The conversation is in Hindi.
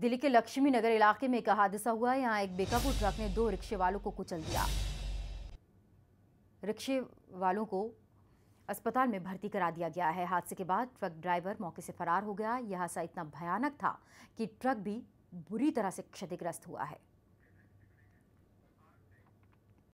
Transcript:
दिल्ली के लक्ष्मी नगर इलाके में एक हादसा हुआ है यहाँ एक बेकाबू ट्रक ने दो रिक्शे वालों को कुचल दिया रिक्शे वालों को अस्पताल में भर्ती करा दिया गया है हादसे के बाद ट्रक ड्राइवर मौके से फरार हो गया यह हादसा इतना भयानक था कि ट्रक भी बुरी तरह से क्षतिग्रस्त हुआ है